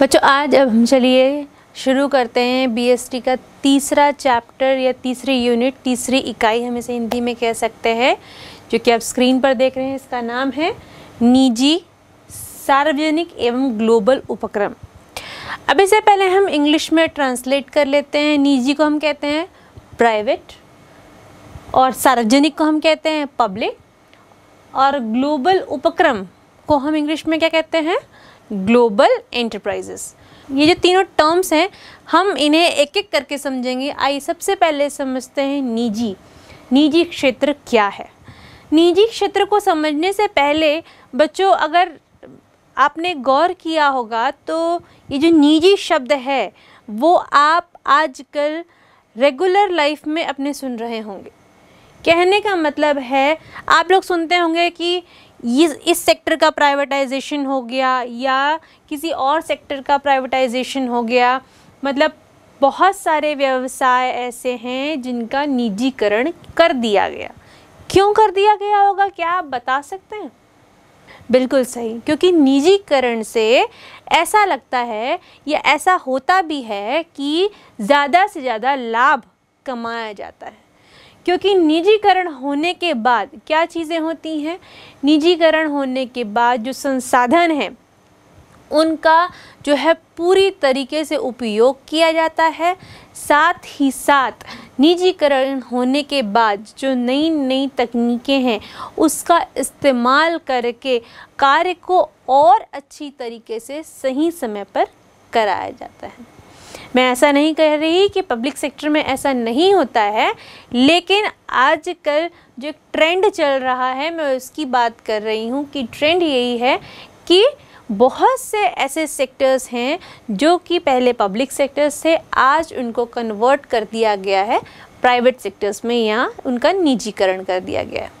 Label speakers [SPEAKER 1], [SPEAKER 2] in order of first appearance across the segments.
[SPEAKER 1] बच्चों आज अब हम चलिए शुरू करते हैं बीएसटी का तीसरा चैप्टर या तीसरी यूनिट तीसरी इकाई हम इसे हिंदी में कह सकते हैं जो कि आप स्क्रीन पर देख रहे हैं इसका नाम है निजी सार्वजनिक एवं ग्लोबल उपक्रम अब इसे पहले हम इंग्लिश में ट्रांसलेट कर लेते हैं निजी को हम कहते हैं प्राइवेट और सार्वजनिक को हम कहते हैं पब्लिक और ग्लोबल उपक्रम को हम इंग्लिश में क्या कहते हैं ग्लोबल एंटरप्राइजेस ये जो तीनों टर्म्स हैं हम इन्हें एक एक करके समझेंगे आइए सबसे पहले समझते हैं निजी निजी क्षेत्र क्या है निजी क्षेत्र को समझने से पहले बच्चों अगर आपने गौर किया होगा तो ये जो निजी शब्द है वो आप आजकल रेगुलर लाइफ में अपने सुन रहे होंगे कहने का मतलब है आप लोग सुनते होंगे कि ये इस सेक्टर का प्राइवेटाइजेशन हो गया या किसी और सेक्टर का प्राइवेटाइजेशन हो गया मतलब बहुत सारे व्यवसाय ऐसे हैं जिनका निजीकरण कर दिया गया क्यों कर दिया गया होगा क्या आप बता सकते हैं बिल्कुल सही क्योंकि निजीकरण से ऐसा लगता है या ऐसा होता भी है कि ज़्यादा से ज़्यादा लाभ कमाया जाता है क्योंकि निजीकरण होने के बाद क्या चीज़ें होती हैं निजीकरण होने के बाद जो संसाधन हैं उनका जो है पूरी तरीके से उपयोग किया जाता है साथ ही साथ निजीकरण होने के बाद जो नई नई तकनीकें हैं उसका इस्तेमाल करके कार्य को और अच्छी तरीके से सही समय पर कराया जाता है मैं ऐसा नहीं कह रही कि पब्लिक सेक्टर में ऐसा नहीं होता है लेकिन आजकल जो ट्रेंड चल रहा है मैं उसकी बात कर रही हूँ कि ट्रेंड यही है कि बहुत से ऐसे सेक्टर्स हैं जो कि पहले पब्लिक सेक्टर्स थे आज उनको कन्वर्ट कर दिया गया है प्राइवेट सेक्टर्स में या उनका निजीकरण कर दिया गया है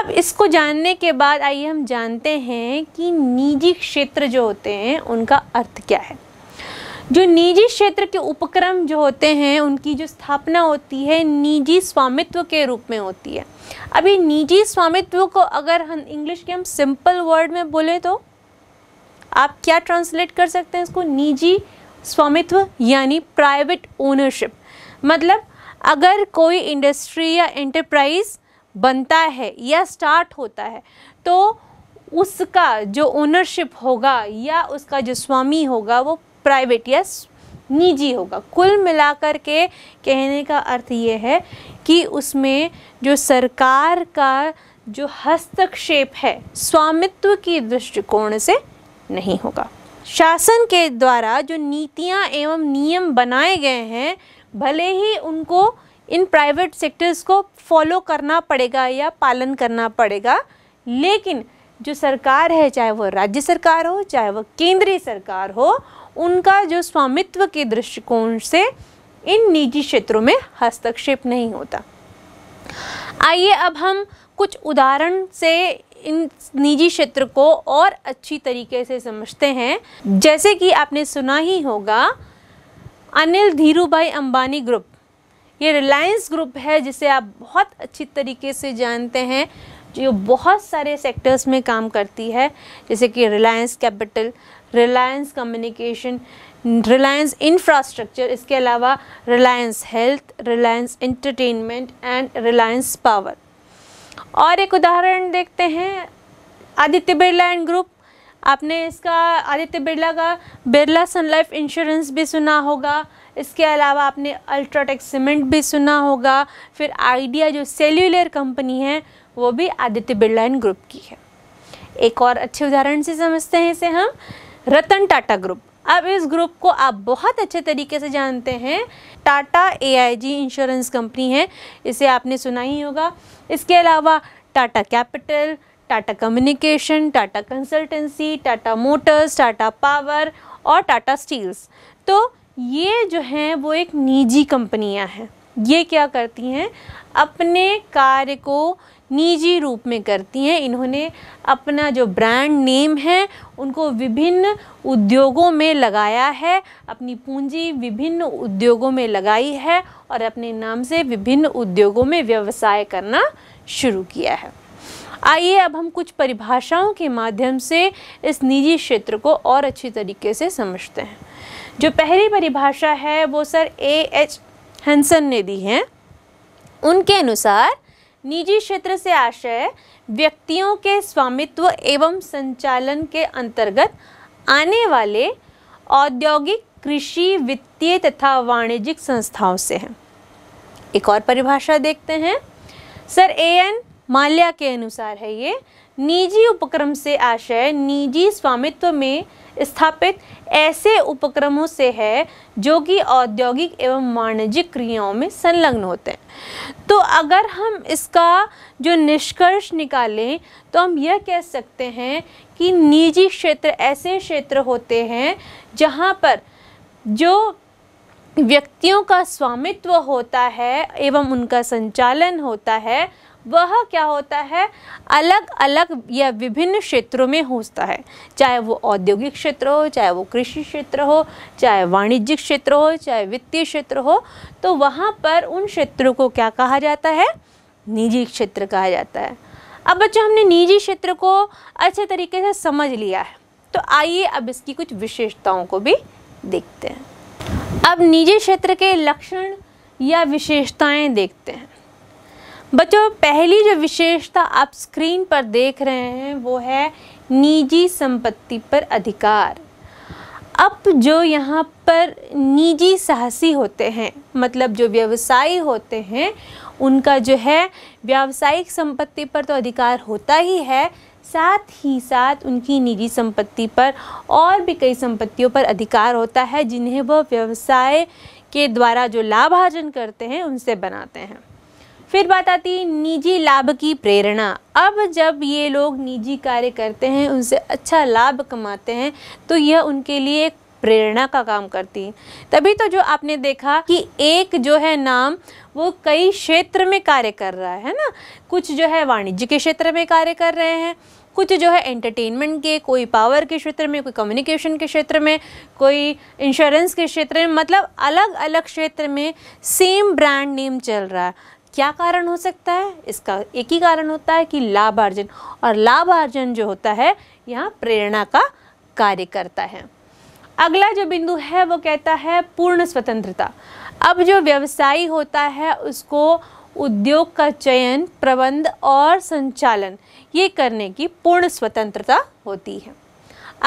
[SPEAKER 1] अब इसको जानने के बाद आइए हम जानते हैं कि निजी क्षेत्र जो होते हैं उनका अर्थ क्या है जो निजी क्षेत्र के उपक्रम जो होते हैं उनकी जो स्थापना होती है निजी स्वामित्व के रूप में होती है अभी निजी स्वामित्व को अगर हम इंग्लिश के हम सिंपल वर्ड में बोले तो आप क्या ट्रांसलेट कर सकते हैं इसको निजी स्वामित्व यानी प्राइवेट ओनरशिप मतलब अगर कोई इंडस्ट्री या एंटरप्राइज बनता है या स्टार्ट होता है तो उसका जो ओनरशिप होगा या उसका जो स्वामी होगा वो प्राइवेट या निजी होगा कुल मिलाकर के कहने का अर्थ ये है कि उसमें जो सरकार का जो हस्तक्षेप है स्वामित्व की दृष्टिकोण से नहीं होगा शासन के द्वारा जो नीतियाँ एवं नियम बनाए गए हैं भले ही उनको इन प्राइवेट सेक्टर्स को फॉलो करना पड़ेगा या पालन करना पड़ेगा लेकिन जो सरकार है चाहे वो राज्य सरकार हो चाहे वो केंद्रीय सरकार हो उनका जो स्वामित्व के दृष्टिकोण से इन निजी क्षेत्रों में हस्तक्षेप नहीं होता आइए अब हम कुछ उदाहरण से इन निजी क्षेत्र को और अच्छी तरीके से समझते हैं जैसे कि आपने सुना ही होगा अनिल धीरूभाई अंबानी ग्रुप ये रिलायंस ग्रुप है जिसे आप बहुत अच्छी तरीके से जानते हैं जो बहुत सारे सेक्टर्स में काम करती है जैसे कि Reliance Capital Reliance Communication Reliance Infrastructure इसके अलावा Reliance Health Reliance Entertainment and Reliance Power और एक उदाहरण देखते हैं आदित्य बिरला एंड ग्रुप आपने इसका आदित्य बिरला का बिरला सनलाइफ इंश्योरेंस भी सुना होगा इसके अलावा आपने अल्ट्राटेक सीमेंट भी सुना होगा फिर आइडिया जो सेल्यूलर कंपनी है वो भी आदित्य बिरला एंड ग्रुप की है एक और अच्छे उदाहरण से समझते हैं इसे हम रतन टाटा ग्रुप अब इस ग्रुप को आप बहुत अच्छे तरीके से जानते हैं टाटा एआईजी इंश्योरेंस कंपनी है इसे आपने सुना ही होगा इसके अलावा Tata Capital Tata Communication Tata Consultancy Tata Motors Tata Power और टाटा स्टील्स तो ये जो हैं वो एक निजी कंपनियां हैं ये क्या करती हैं अपने कार्य को निजी रूप में करती हैं इन्होंने अपना जो ब्रांड नेम है उनको विभिन्न उद्योगों में लगाया है अपनी पूंजी विभिन्न उद्योगों में लगाई है और अपने नाम से विभिन्न उद्योगों में व्यवसाय करना शुरू किया है आइए अब हम कुछ परिभाषाओं के माध्यम से इस निजी क्षेत्र को और अच्छी तरीके से समझते हैं जो पहली परिभाषा है वो सर ए एच हंसन ने दी है उनके अनुसार निजी क्षेत्र से आशय व्यक्तियों के स्वामित्व एवं संचालन के अंतर्गत आने वाले औद्योगिक कृषि वित्तीय तथा वाणिज्यिक संस्थाओं से है एक और परिभाषा देखते हैं सर ए एन माल्या के अनुसार है ये निजी उपक्रम से आशय निजी स्वामित्व में स्थापित ऐसे उपक्रमों से है जो कि औद्योगिक एवं वाणिज्यिक क्रियाओं में संलग्न होते हैं तो अगर हम इसका जो निष्कर्ष निकालें तो हम यह कह सकते हैं कि निजी क्षेत्र ऐसे क्षेत्र होते हैं जहाँ पर जो व्यक्तियों का स्वामित्व होता है एवं उनका संचालन होता है वह क्या होता है अलग अलग या विभिन्न क्षेत्रों में होता है चाहे वो औद्योगिक क्षेत्र हो चाहे वो कृषि क्षेत्र हो चाहे वाणिज्यिक क्षेत्र हो चाहे वित्तीय क्षेत्र हो तो वहाँ पर उन क्षेत्रों को क्या कहा जाता है निजी क्षेत्र कहा जाता है अब बच्चों हमने निजी क्षेत्र को अच्छे तरीके से समझ लिया है तो आइए अब इसकी कुछ विशेषताओं को भी देखते हैं अब निजी क्षेत्र के लक्षण या विशेषताएं देखते हैं बच्चों पहली जो विशेषता आप स्क्रीन पर देख रहे हैं वो है निजी संपत्ति पर अधिकार अब जो यहाँ पर निजी साहसी होते हैं मतलब जो व्यवसायी होते हैं उनका जो है व्यावसायिक संपत्ति पर तो अधिकार होता ही है साथ ही साथ उनकी निजी संपत्ति पर और भी कई संपत्तियों पर अधिकार होता है जिन्हें वो व्यवसाय के द्वारा जो लाभ अर्जन करते हैं उनसे बनाते हैं फिर बात आती है निजी लाभ की प्रेरणा अब जब ये लोग निजी कार्य करते हैं उनसे अच्छा लाभ कमाते हैं तो यह उनके लिए एक प्रेरणा का काम करती है तभी तो जो आपने देखा कि एक जो है नाम वो कई क्षेत्र में कार्य कर रहा है ना कुछ जो है वाणिज्य के क्षेत्र में कार्य कर रहे हैं कुछ जो है एंटरटेनमेंट के कोई पावर के क्षेत्र में कोई कम्युनिकेशन के क्षेत्र में कोई इंश्योरेंस के क्षेत्र में मतलब अलग अलग क्षेत्र में सेम ब्रांड नेम चल रहा है क्या कारण हो सकता है इसका एक ही कारण होता है कि लाभार्जन और लाभार्जन जो होता है यहाँ प्रेरणा का कार्य करता है अगला जो बिंदु है वो कहता है पूर्ण स्वतंत्रता अब जो व्यवसायी होता है उसको उद्योग का चयन प्रबंध और संचालन ये करने की पूर्ण स्वतंत्रता होती है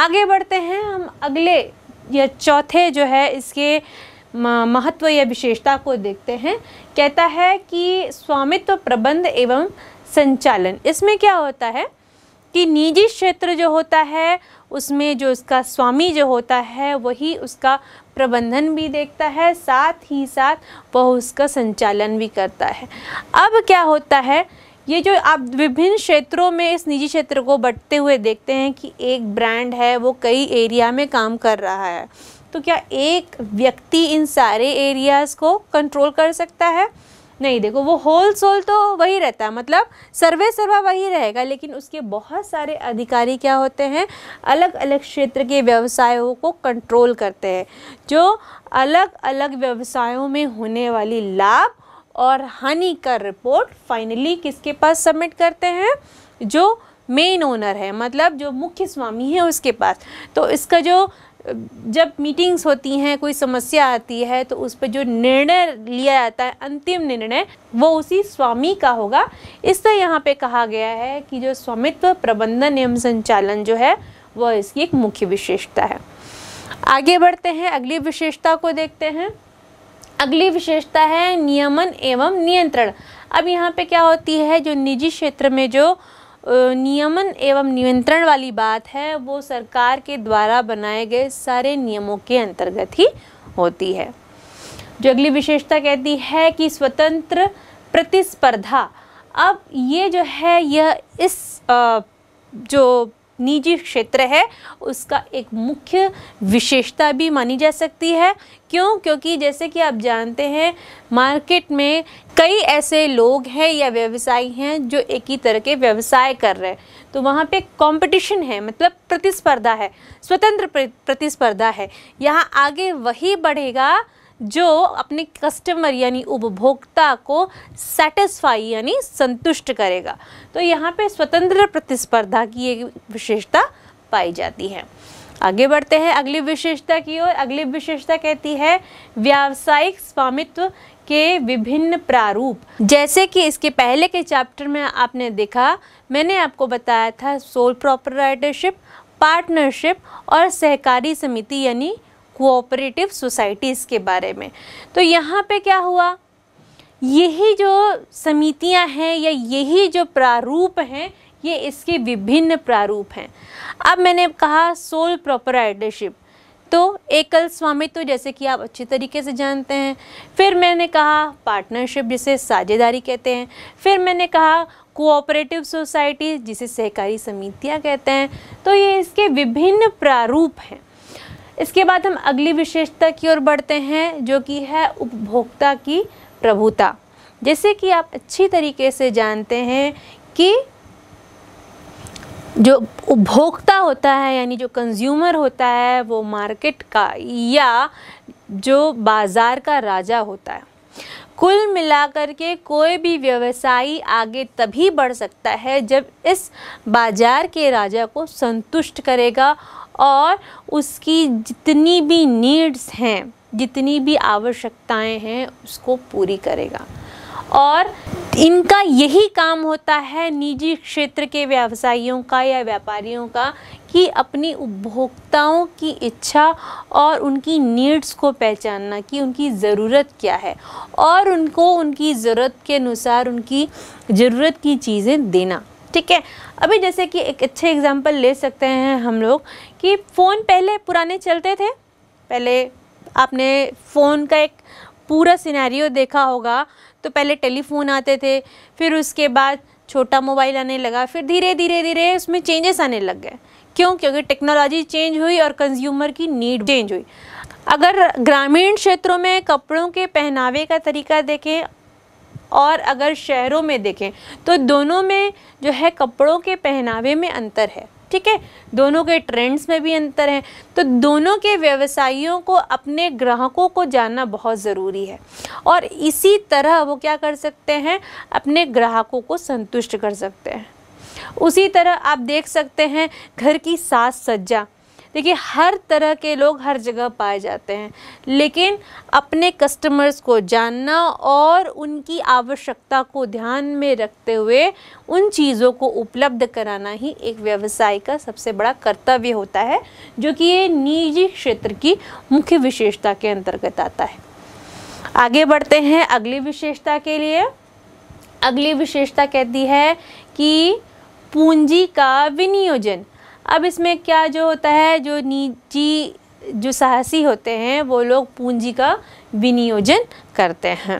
[SPEAKER 1] आगे बढ़ते हैं हम अगले या चौथे जो है इसके महत्व या विशेषता को देखते हैं कहता है कि स्वामित्व प्रबंध एवं संचालन इसमें क्या होता है कि निजी क्षेत्र जो होता है उसमें जो उसका स्वामी जो होता है वही उसका प्रबंधन भी देखता है साथ ही साथ वह उसका संचालन भी करता है अब क्या होता है ये जो आप विभिन्न क्षेत्रों में इस निजी क्षेत्र को बढ़ते हुए देखते हैं कि एक ब्रांड है वो कई एरिया में काम कर रहा है तो क्या एक व्यक्ति इन सारे एरियाज़ को कंट्रोल कर सकता है नहीं देखो वो होल सोल तो वही रहता है मतलब सर्वे सर्वा वही रहेगा लेकिन उसके बहुत सारे अधिकारी क्या होते हैं अलग अलग क्षेत्र के व्यवसायों को कंट्रोल करते हैं जो अलग अलग व्यवसायों में होने वाली लाभ और हानि का रिपोर्ट फाइनली किसके पास सबमिट करते हैं जो मेन ओनर है मतलब जो मुख्य स्वामी है उसके पास तो इसका जो जब मीटिंग्स होती हैं कोई समस्या आती है तो उस पर जो निर्णय लिया जाता है अंतिम निर्णय वो उसी स्वामी का होगा इससे यहाँ पे कहा गया है कि जो स्वामित्व प्रबंधन एवं संचालन जो है वह इसकी एक मुख्य विशेषता है आगे बढ़ते हैं अगली विशेषता को देखते हैं अगली विशेषता है नियमन एवं नियंत्रण अब यहाँ पे क्या होती है जो निजी क्षेत्र में जो नियमन एवं नियंत्रण वाली बात है वो सरकार के द्वारा बनाए गए सारे नियमों के अंतर्गत ही होती है जो अगली विशेषता कहती है कि स्वतंत्र प्रतिस्पर्धा अब ये जो है यह इस जो निजी क्षेत्र है उसका एक मुख्य विशेषता भी मानी जा सकती है क्यों क्योंकि जैसे कि आप जानते हैं मार्केट में कई ऐसे लोग हैं या व्यवसायी हैं जो एक ही तरह के व्यवसाय कर रहे हैं तो वहाँ पे कंपटीशन है मतलब प्रतिस्पर्धा है स्वतंत्र प्रतिस्पर्धा है यहाँ आगे वही बढ़ेगा जो अपने कस्टमर यानी उपभोक्ता को सेटिस्फाई यानी संतुष्ट करेगा तो यहाँ पे स्वतंत्र प्रतिस्पर्धा की एक विशेषता पाई जाती है आगे बढ़ते हैं अगली विशेषता की ओर अगली विशेषता कहती है व्यावसायिक स्वामित्व के विभिन्न प्रारूप जैसे कि इसके पहले के चैप्टर में आपने देखा मैंने आपको बताया था सोल प्रोपराइटरशिप पार्टनरशिप और सहकारी समिति यानी कोऑपरेटिव सोसाइटीज़ के बारे में तो यहाँ पे क्या हुआ यही जो समितियाँ हैं या यही जो प्रारूप हैं ये इसके विभिन्न प्रारूप हैं अब मैंने कहा सोल प्रोपराइटरशिप तो एकल स्वामित्व तो जैसे कि आप अच्छी तरीके से जानते हैं फिर मैंने कहा पार्टनरशिप जिसे साझेदारी कहते हैं फिर मैंने कहा कोऑपरेटिव सोसाइटी जिसे सहकारी समितियाँ कहते हैं तो ये इसके विभिन्न प्रारूप हैं इसके बाद हम अगली विशेषता की ओर बढ़ते हैं जो कि है उपभोक्ता की प्रभुता जैसे कि आप अच्छी तरीके से जानते हैं कि जो उपभोक्ता होता है यानी जो कंज्यूमर होता है वो मार्केट का या जो बाज़ार का राजा होता है कुल मिलाकर के कोई भी व्यवसायी आगे तभी बढ़ सकता है जब इस बाजार के राजा को संतुष्ट करेगा और उसकी जितनी भी नीड्स हैं जितनी भी आवश्यकताएं हैं उसको पूरी करेगा और इनका यही काम होता है निजी क्षेत्र के व्यवसायियों का या व्यापारियों का कि अपनी उपभोक्ताओं की इच्छा और उनकी नीड्स को पहचानना कि उनकी ज़रूरत क्या है और उनको उनकी ज़रूरत के अनुसार उनकी ज़रूरत की चीज़ें देना ठीक है अभी जैसे कि एक अच्छे एग्जाम्पल ले सकते हैं हम लोग कि फ़ोन पहले पुराने चलते थे पहले आपने फ़ोन का एक पूरा सिनेरियो देखा होगा तो पहले टेलीफोन आते थे फिर उसके बाद छोटा मोबाइल आने लगा फिर धीरे धीरे धीरे उसमें चेंजेस आने लग गए क्यों क्योंकि टेक्नोलॉजी चेंज हुई और कंज्यूमर की नीड चेंज हुई अगर ग्रामीण क्षेत्रों में कपड़ों के पहनावे का तरीका देखें और अगर शहरों में देखें तो दोनों में जो है कपड़ों के पहनावे में अंतर है ठीक है दोनों के ट्रेंड्स में भी अंतर है तो दोनों के व्यवसायियों को अपने ग्राहकों को जानना बहुत ज़रूरी है और इसी तरह वो क्या कर सकते हैं अपने ग्राहकों को संतुष्ट कर सकते हैं उसी तरह आप देख सकते हैं घर की साज सज्जा देखिए हर तरह के लोग हर जगह पाए जाते हैं लेकिन अपने कस्टमर्स को जानना और उनकी आवश्यकता को ध्यान में रखते हुए उन चीज़ों को उपलब्ध कराना ही एक व्यवसाय का सबसे बड़ा कर्तव्य होता है जो कि ये निजी क्षेत्र की मुख्य विशेषता के अंतर्गत आता है आगे बढ़ते हैं अगली विशेषता के लिए अगली विशेषता कहती है कि पूंजी का विनियोजन अब इसमें क्या जो होता है जो निजी जो साहसी होते हैं वो लोग पूंजी का विनियोजन करते हैं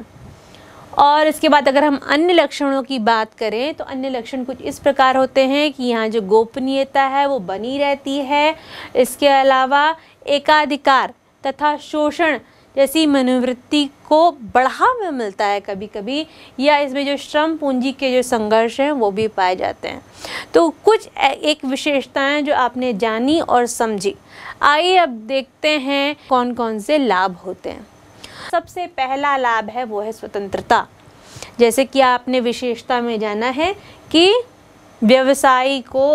[SPEAKER 1] और इसके बाद अगर हम अन्य लक्षणों की बात करें तो अन्य लक्षण कुछ इस प्रकार होते हैं कि यहाँ जो गोपनीयता है वो बनी रहती है इसके अलावा एकाधिकार तथा शोषण जैसी मनोवृत्ति को बढ़ावा मिलता है कभी कभी या इसमें जो श्रम पूंजी के जो संघर्ष हैं वो भी पाए जाते हैं तो कुछ एक विशेषताएं जो आपने जानी और समझी आइए अब देखते हैं कौन कौन से लाभ होते हैं सबसे पहला लाभ है वो है स्वतंत्रता जैसे कि आपने विशेषता में जाना है कि व्यवसायी को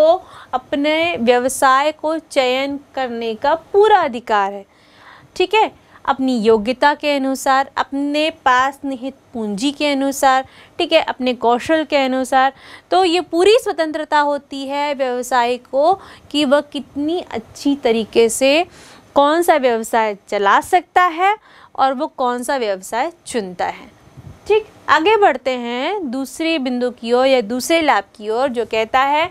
[SPEAKER 1] अपने व्यवसाय को चयन करने का पूरा अधिकार है ठीक है अपनी योग्यता के अनुसार अपने पास निहित पूंजी के अनुसार ठीक है अपने कौशल के अनुसार तो ये पूरी स्वतंत्रता होती है व्यवसाय को कि वह कितनी अच्छी तरीके से कौन सा व्यवसाय चला सकता है और वो कौन सा व्यवसाय चुनता है ठीक आगे बढ़ते हैं दूसरे बिंदु की ओर या दूसरे लाभ की ओर जो कहता है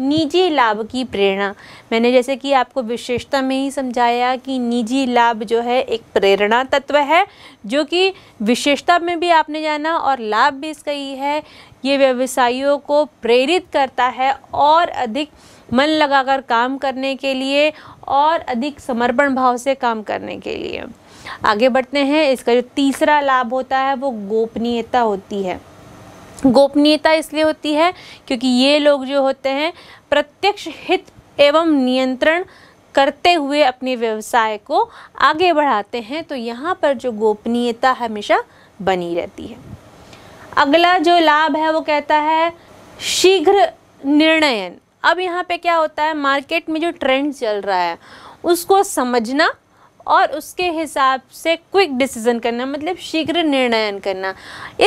[SPEAKER 1] निजी लाभ की प्रेरणा मैंने जैसे कि आपको विशेषता में ही समझाया कि निजी लाभ जो है एक प्रेरणा तत्व है जो कि विशेषता में भी आपने जाना और लाभ भी इसका ही है ये व्यवसायियों को प्रेरित करता है और अधिक मन लगाकर काम करने के लिए और अधिक समर्पण भाव से काम करने के लिए आगे बढ़ते हैं इसका जो तीसरा लाभ होता है वो गोपनीयता होती है गोपनीयता इसलिए होती है क्योंकि ये लोग जो होते हैं प्रत्यक्ष हित एवं नियंत्रण करते हुए अपने व्यवसाय को आगे बढ़ाते हैं तो यहाँ पर जो गोपनीयता हमेशा बनी रहती है अगला जो लाभ है वो कहता है शीघ्र निर्णयन अब यहाँ पे क्या होता है मार्केट में जो ट्रेंड चल रहा है उसको समझना और उसके हिसाब से क्विक डिसीज़न करना मतलब शीघ्र निर्णयन करना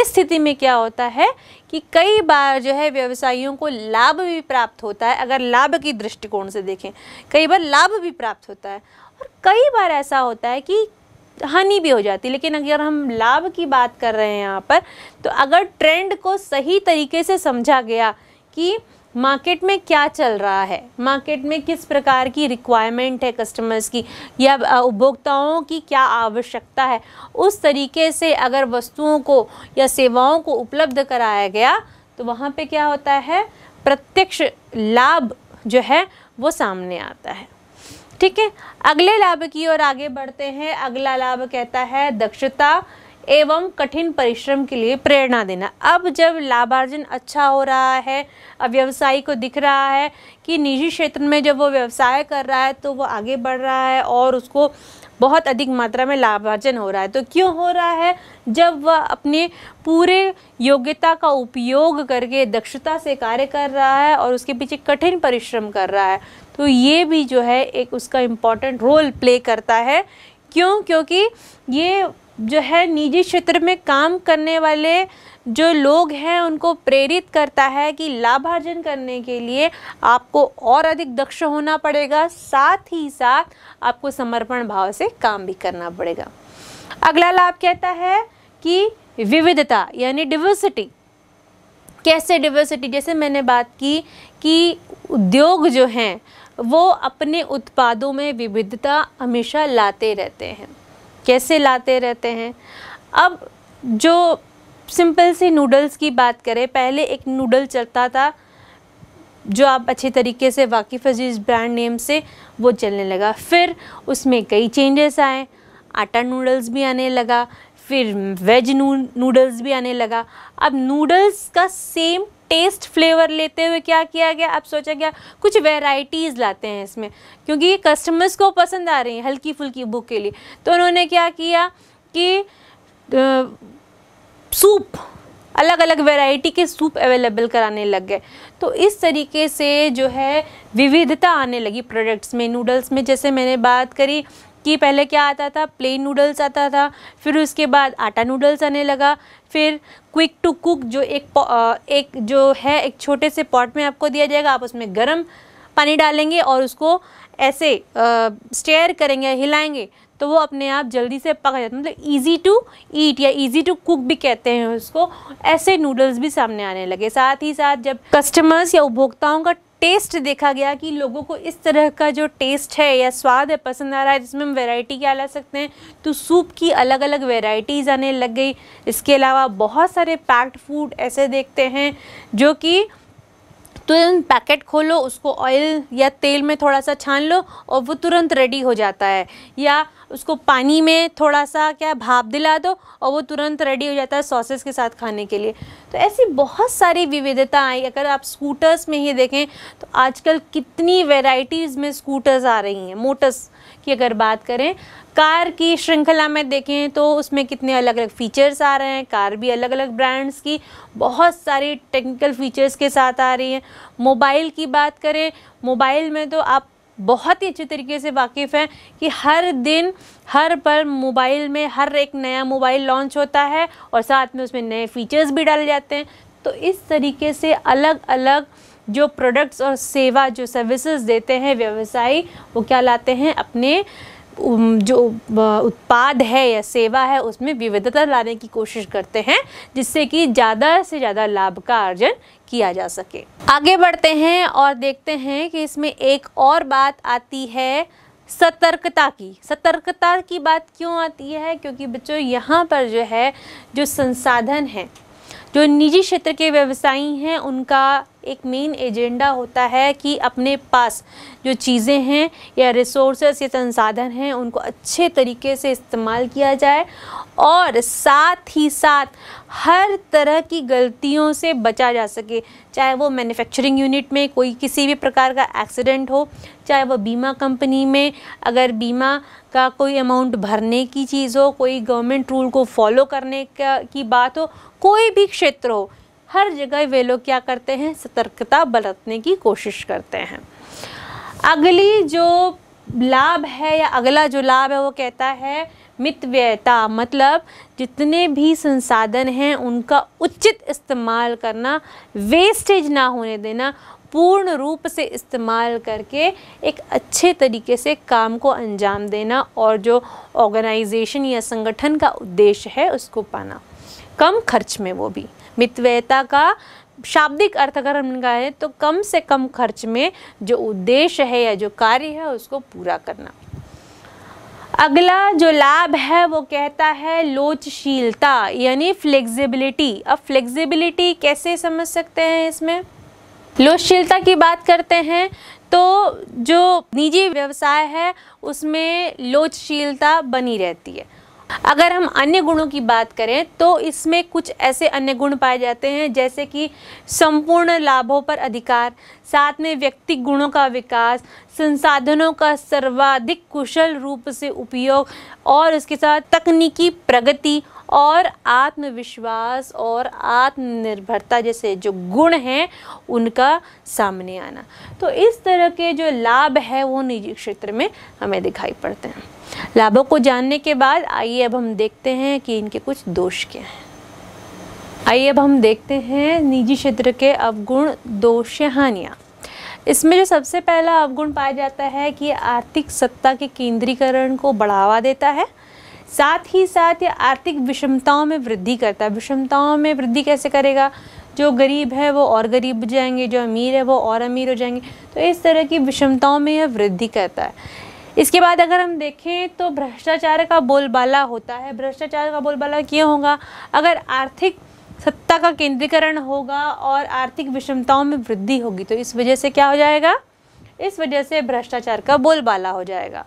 [SPEAKER 1] इस स्थिति में क्या होता है कि कई बार जो है व्यवसायियों को लाभ भी प्राप्त होता है अगर लाभ की दृष्टिकोण से देखें कई बार लाभ भी प्राप्त होता है और कई बार ऐसा होता है कि हानि भी हो जाती है लेकिन अगर हम लाभ की बात कर रहे हैं यहाँ पर तो अगर ट्रेंड को सही तरीके से समझा गया कि मार्केट में क्या चल रहा है मार्केट में किस प्रकार की रिक्वायरमेंट है कस्टमर्स की या उपभोक्ताओं की क्या आवश्यकता है उस तरीके से अगर वस्तुओं को या सेवाओं को उपलब्ध कराया गया तो वहाँ पे क्या होता है प्रत्यक्ष लाभ जो है वो सामने आता है ठीक है अगले लाभ की ओर आगे बढ़ते हैं अगला लाभ कहता है दक्षता एवं कठिन परिश्रम के लिए प्रेरणा देना अब जब लाभार्जन अच्छा हो रहा है अब व्यवसायी को दिख रहा है कि निजी क्षेत्र में जब वो व्यवसाय कर रहा है तो वो आगे बढ़ रहा है और उसको बहुत अधिक मात्रा में लाभार्जन हो रहा है तो क्यों हो रहा है जब वह अपने पूरे योग्यता का उपयोग करके दक्षता से कार्य कर रहा है और उसके पीछे कठिन परिश्रम कर रहा है तो ये भी जो है एक उसका इम्पॉर्टेंट रोल प्ले करता है क्यों क्योंकि ये जो है निजी क्षेत्र में काम करने वाले जो लोग हैं उनको प्रेरित करता है कि लाभार्जन करने के लिए आपको और अधिक दक्ष होना पड़ेगा साथ ही साथ आपको समर्पण भाव से काम भी करना पड़ेगा अगला लाभ कहता है कि विविधता यानी डिवर्सिटी कैसे डिवर्सिटी जैसे मैंने बात की कि उद्योग जो हैं वो अपने उत्पादों में विविधता हमेशा लाते रहते हैं कैसे लाते रहते हैं अब जो सिंपल सी नूडल्स की बात करें पहले एक नूडल चलता था जो आप अच्छे तरीके से वाकिफ़ है जिस ब्रांड नेम से वो चलने लगा फिर उसमें कई चेंजेस आए आटा नूडल्स भी आने लगा फिर वेज नू नूडल्स भी आने लगा अब नूडल्स का सेम टेस्ट फ्लेवर लेते हुए क्या किया गया अब सोचा गया कुछ वेराइटीज़ लाते हैं इसमें क्योंकि ये कस्टमर्स को पसंद आ रही है हल्की फुल्की बुक के लिए तो उन्होंने क्या किया कि सूप अलग अलग वैरायटी के सूप अवेलेबल कराने लग गए तो इस तरीके से जो है विविधता आने लगी प्रोडक्ट्स में नूडल्स में जैसे मैंने बात करी कि पहले क्या आता था प्लेन नूडल्स आता था फिर उसके बाद आटा नूडल्स आने लगा फिर क्विक टू कुक जो एक एक जो है एक छोटे से पॉट में आपको दिया जाएगा आप उसमें गर्म पानी डालेंगे और उसको ऐसे स्टेयर करेंगे हिलाएंगे तो वो अपने आप जल्दी से पक जाते मतलब इजी टू ईट या इजी टू कुक भी कहते हैं उसको ऐसे नूडल्स भी सामने आने लगे साथ ही साथ जब कस्टमर्स या उपभोक्ताओं का टेस्ट देखा गया कि लोगों को इस तरह का जो टेस्ट है या स्वाद है पसंद आ रहा है जिसमें हम वेराइटी क्या ला सकते हैं तो सूप की अलग अलग वेराइटीज़ आने लग गई इसके अलावा बहुत सारे पैक्ड फूड ऐसे देखते हैं जो कि तुरंत पैकेट खोलो उसको ऑयल या तेल में थोड़ा सा छान लो और वो तुरंत रेडी हो जाता है या उसको पानी में थोड़ा सा क्या भाप दिला दो और वो तुरंत रेडी हो जाता है सॉसेस के साथ खाने के लिए तो ऐसी बहुत सारी विविधता आई अगर आप स्कूटर्स में ही देखें तो आजकल कितनी वेराइटीज़ में स्कूटर्स आ रही हैं मोटर्स की अगर बात करें कार की श्रृंखला में देखें तो उसमें कितने अलग अलग फ़ीचर्स आ रहे हैं कार भी अलग अलग ब्रांड्स की बहुत सारी टेक्निकल फ़ीचर्स के साथ आ रही हैं मोबाइल की बात करें मोबाइल में तो आप बहुत ही अच्छे तरीके से वाकिफ़ हैं कि हर दिन हर पल मोबाइल में हर एक नया मोबाइल लॉन्च होता है और साथ में उसमें नए फ़ीचर्स भी डाले जाते हैं तो इस तरीके से अलग अलग जो प्रोडक्ट्स और सेवा जो सर्विसेज देते हैं व्यवसायी वो क्या लाते हैं अपने जो उत्पाद है या सेवा है उसमें विविधता लाने की कोशिश करते हैं जिससे कि ज़्यादा से ज़्यादा लाभ का अर्जन किया जा सके आगे बढ़ते हैं और देखते हैं कि इसमें एक और बात आती है सतर्कता की सतर्कता की बात क्यों आती है क्योंकि बच्चों यहाँ पर जो है जो संसाधन है जो निजी क्षेत्र के व्यवसायी हैं उनका एक मेन एजेंडा होता है कि अपने पास जो चीज़ें हैं या रिसोर्सेस या संसाधन हैं उनको अच्छे तरीके से इस्तेमाल किया जाए और साथ ही साथ हर तरह की गलतियों से बचा जा सके चाहे वो मैन्युफैक्चरिंग यूनिट में कोई किसी भी प्रकार का एक्सीडेंट हो चाहे वो बीमा कंपनी में अगर बीमा का कोई अमाउंट भरने की चीज़ हो कोई गवर्नमेंट रूल को फॉलो करने का की बात हो कोई भी क्षेत्र हो हर जगह वे लोग क्या करते हैं सतर्कता बरतने की कोशिश करते हैं अगली जो लाभ है या अगला जो लाभ है वो कहता है मितव्ययता मतलब जितने भी संसाधन हैं उनका उचित इस्तेमाल करना वेस्टेज ना होने देना पूर्ण रूप से इस्तेमाल करके एक अच्छे तरीके से काम को अंजाम देना और जो ऑर्गेनाइजेशन या संगठन का उद्देश्य है उसको पाना कम खर्च में वो भी मितव्ययता का शाब्दिक अर्थ अगर हम लगाए तो कम से कम खर्च में जो उद्देश्य है या जो कार्य है उसको पूरा करना अगला जो लाभ है वो कहता है लोचशीलता यानी फ्लेक्सिबिलिटी अब फ्लेक्सिबिलिटी कैसे समझ सकते हैं इसमें लोचशीलता की बात करते हैं तो जो निजी व्यवसाय है उसमें लोचशीलता बनी रहती है अगर हम अन्य गुणों की बात करें तो इसमें कुछ ऐसे अन्य गुण पाए जाते हैं जैसे कि संपूर्ण लाभों पर अधिकार साथ में व्यक्ति गुणों का विकास संसाधनों का सर्वाधिक कुशल रूप से उपयोग और उसके साथ तकनीकी प्रगति और आत्मविश्वास और आत्मनिर्भरता जैसे जो गुण हैं उनका सामने आना तो इस तरह के जो लाभ है वो निजी क्षेत्र में हमें दिखाई पड़ते हैं लाभों को जानने के बाद आइए अब हम देखते हैं कि इनके कुछ दोष क्या हैं आइए अब हम देखते हैं निजी क्षेत्र के अवगुण दोष हानियाँ इसमें जो सबसे पहला अवगुण पाया जाता है कि आर्थिक सत्ता के केंद्रीकरण को बढ़ावा देता है साथ ही साथ ये आर्थिक विषमताओं में वृद्धि करता है विषमताओं में वृद्धि कैसे करेगा जो गरीब है वो और गरीब जाएंगे जो अमीर है वो और अमीर हो जाएंगे तो इस तरह की विषमताओं में यह वृद्धि करता है इसके बाद अगर हम देखें तो भ्रष्टाचार का बोलबाला होता है भ्रष्टाचार का बोलबाला क्यों होगा अगर आर्थिक सत्ता का केंद्रीकरण होगा और आर्थिक विषमताओं में वृद्धि होगी तो इस वजह से क्या हो जाएगा इस वजह से भ्रष्टाचार का बोलबाला हो जाएगा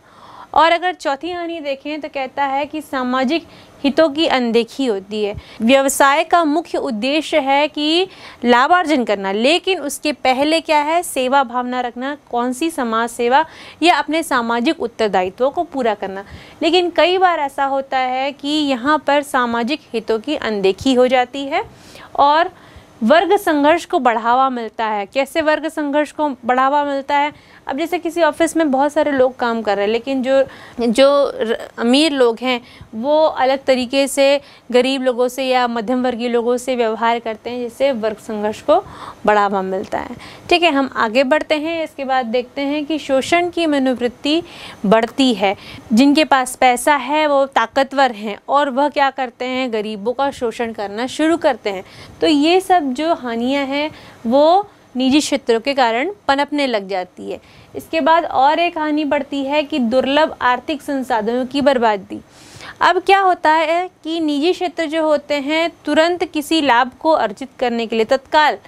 [SPEAKER 1] और अगर चौथी हानि देखें तो कहता है कि सामाजिक हितों की अनदेखी होती है व्यवसाय का मुख्य उद्देश्य है कि लाभार्जन करना लेकिन उसके पहले क्या है सेवा भावना रखना कौन सी समाज सेवा या अपने सामाजिक उत्तरदायित्वों को पूरा करना लेकिन कई बार ऐसा होता है कि यहाँ पर सामाजिक हितों की अनदेखी हो जाती है और वर्ग संघर्ष को बढ़ावा मिलता है कैसे वर्ग संघर्ष को बढ़ावा मिलता है अब जैसे किसी ऑफिस में बहुत सारे लोग काम कर रहे हैं लेकिन जो जो अमीर लोग हैं वो अलग तरीके से गरीब लोगों से या मध्यम वर्गीय लोगों से व्यवहार करते हैं जिससे वर्ग संघर्ष को बढ़ावा मिलता है ठीक है हम आगे बढ़ते हैं इसके बाद देखते हैं कि शोषण की मनोवृत्ति बढ़ती है जिनके पास पैसा है वो ताकतवर हैं और वह क्या करते हैं गरीबों का शोषण करना शुरू करते हैं तो ये सब जो हानियाँ हैं वो निजी क्षेत्रों के कारण पनपने लग जाती है इसके बाद और एक हानि बढ़ती है कि दुर्लभ आर्थिक संसाधनों की बर्बादी अब क्या होता है कि निजी क्षेत्र जो होते हैं तुरंत किसी लाभ को अर्जित करने के लिए तत्काल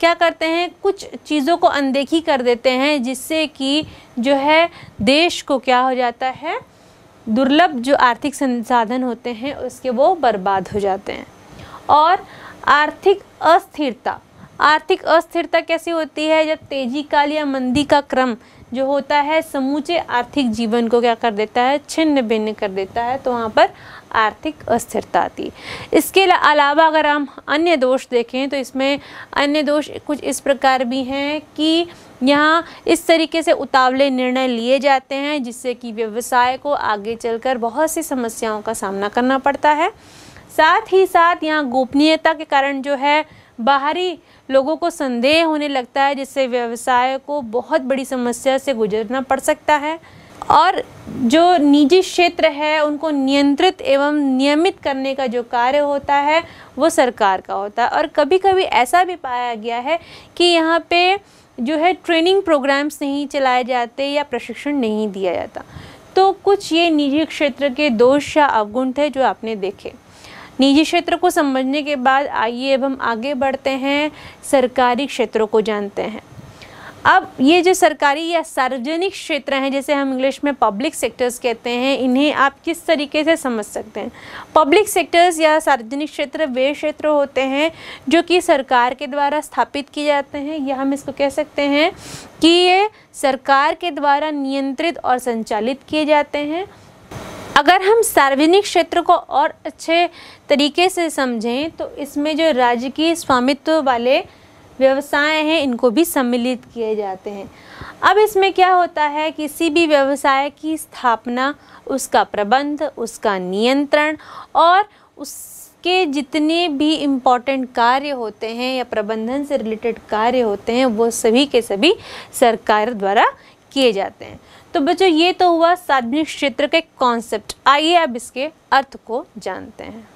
[SPEAKER 1] क्या करते हैं कुछ चीज़ों को अनदेखी कर देते हैं जिससे कि जो है देश को क्या हो जाता है दुर्लभ जो आर्थिक संसाधन होते हैं उसके वो बर्बाद हो जाते हैं और आर्थिक अस्थिरता आर्थिक अस्थिरता कैसे होती है जब तेजी काल या मंदी का क्रम जो होता है समूचे आर्थिक जीवन को क्या कर देता है छिन्न भिन्न कर देता है तो वहाँ पर आर्थिक अस्थिरता आती है इसके अलावा अगर हम अन्य दोष देखें तो इसमें अन्य दोष कुछ इस प्रकार भी हैं कि यहाँ इस तरीके से उतावले निर्णय लिए जाते हैं जिससे कि व्यवसाय को आगे चलकर बहुत सी समस्याओं का सामना करना पड़ता है साथ ही साथ यहाँ गोपनीयता के कारण जो है बाहरी लोगों को संदेह होने लगता है जिससे व्यवसाय को बहुत बड़ी समस्या से गुजरना पड़ सकता है और जो निजी क्षेत्र है उनको नियंत्रित एवं नियमित करने का जो कार्य होता है वो सरकार का होता है और कभी कभी ऐसा भी पाया गया है कि यहाँ पे जो है ट्रेनिंग प्रोग्राम्स नहीं चलाए जाते या प्रशिक्षण नहीं दिया जाता तो कुछ ये निजी क्षेत्र के दोष या अवगुण थे जो आपने देखे निजी क्षेत्र को समझने के बाद आइए अब हम आगे बढ़ते हैं सरकारी क्षेत्रों को जानते हैं अब ये जो सरकारी या सार्वजनिक क्षेत्र हैं जैसे हम इंग्लिश में पब्लिक सेक्टर्स कहते हैं इन्हें आप किस तरीके से समझ सकते हैं पब्लिक सेक्टर्स या सार्वजनिक क्षेत्र वे क्षेत्र होते हैं जो कि सरकार के द्वारा स्थापित किए जाते हैं या हम इसको कह सकते हैं कि ये सरकार के द्वारा नियंत्रित और संचालित किए जाते हैं अगर हम सार्वजनिक क्षेत्र को और अच्छे तरीके से समझें तो इसमें जो राज्य की स्वामित्व वाले व्यवसाय हैं इनको भी सम्मिलित किए जाते हैं अब इसमें क्या होता है किसी भी व्यवसाय की स्थापना उसका प्रबंध उसका नियंत्रण और उसके जितने भी इम्पॉर्टेंट कार्य होते हैं या प्रबंधन से रिलेटेड कार्य होते हैं वो सभी के सभी सरकार द्वारा किए जाते हैं तो बच्चों ये तो हुआ सार्वजनिक क्षेत्र का एक कॉन्सेप्ट आइए अब इसके अर्थ को जानते हैं